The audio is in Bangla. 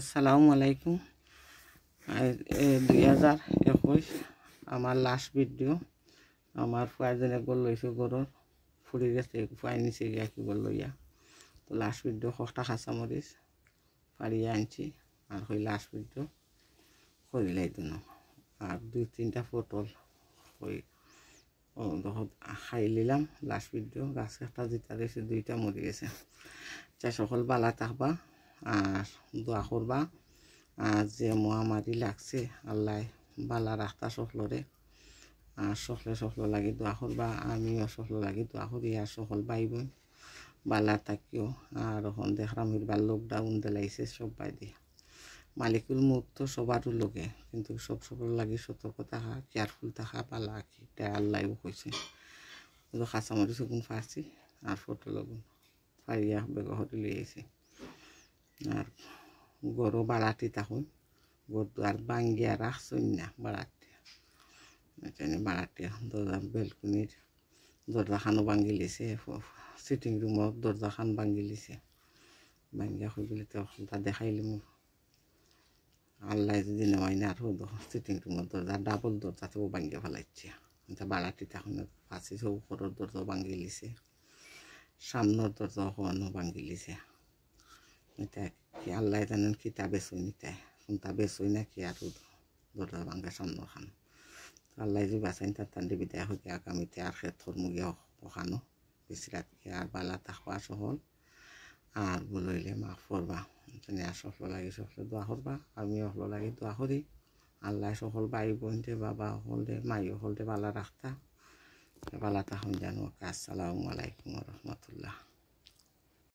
আসসালামু আলাইকুম দুই হাজার একুশ আমার লাস্ট ভিডিও আমার ফুয়ারজনে গোল লইছোঁ গরুর ফুড়ি গেছে ফুয়াই নিছে গিয়া কি গোল লইয়া তো লাস্ট ভিডিও সস্তা খাঁচা মরিস পারিয়া আনছি আর হই লাস্ট ভিডিও করি লাইদিন আর দুই তিনটা পটল হই খাই নিলাম লাস্ট ভিডিও গাছ কাটা জিতা গেছে দুইটা মরি গেছে যা সকল বালা থাকবা আর দোয়া করবা আর যে মহামারি লাগছে আল্লাহ বালা রাখতা সকলরে আর সকলে সকল লাগে দোয়া করবা আমিও সকল লাগে দোয়া করি আর সকল বাই বোন বালা থাকিও আর এখন দেখলাম এবার লকডাউন দিলাইছে সব দিয়া মালিকুল মুখ তো সবারও লোকে কিন্তু সব সবার লাগে সতর্ক থাকা কেয়ারফুল থাকা পালা কি তাই আল্লাহও কইছে কাঁচামরিচ গুণ ফাঁসি আর ফটো লগুন ফারিয়া বেগহটি লিয়েছে আর গরু বাড়াতে তখন গরু আর বাঙ্গিয়া রাখছই না বাড়াতে এখানে বাড়াতে দরজা বেলকুনির দরজাখানও ভাঙি লিছে সিটিং রুমত দরজাখান ভাঙি লিছে ভাঙ্গিয়া হয়ে গেলে তো তা দেখাইলিম আল্লাহ যদি নেওয়াই না আর সিটিং রুমের দরজা ডাবল দরজা তো ভাঙ্গিয়া ফেলাইছে তা আচ্ছা, বাড়াতে তখন ফাঁসি সব ঘরের দরজা ভাঙি লিছে সামনের দরজা হওয়ানো ভাঙ্গি লিছে এটা কি আল্লাহ জানেন কি তাবে চুই নিতে কোন তাবে চুই না কি আর দরজা ভাঙ্গা সামনে খান আল্লাহ যে বাঁচাইন তার তান্ডি বিদায় হইতে আগামীতে আর সে থরমুগি ওখানো বিশ্রাত কি আর বালা তাকওয়া সহল আর বলইলে মা ফরবা তুমি আর সফল লাগি সফল দোয়া করবা আমি অফল লাগি দোয়া করি আল্লাহ সফল বাই দে বাবা হল দে মাই দে বালা রাখতা বালা তাহম জানো আসসালামু আলাইকুম রহমতুল্লাহ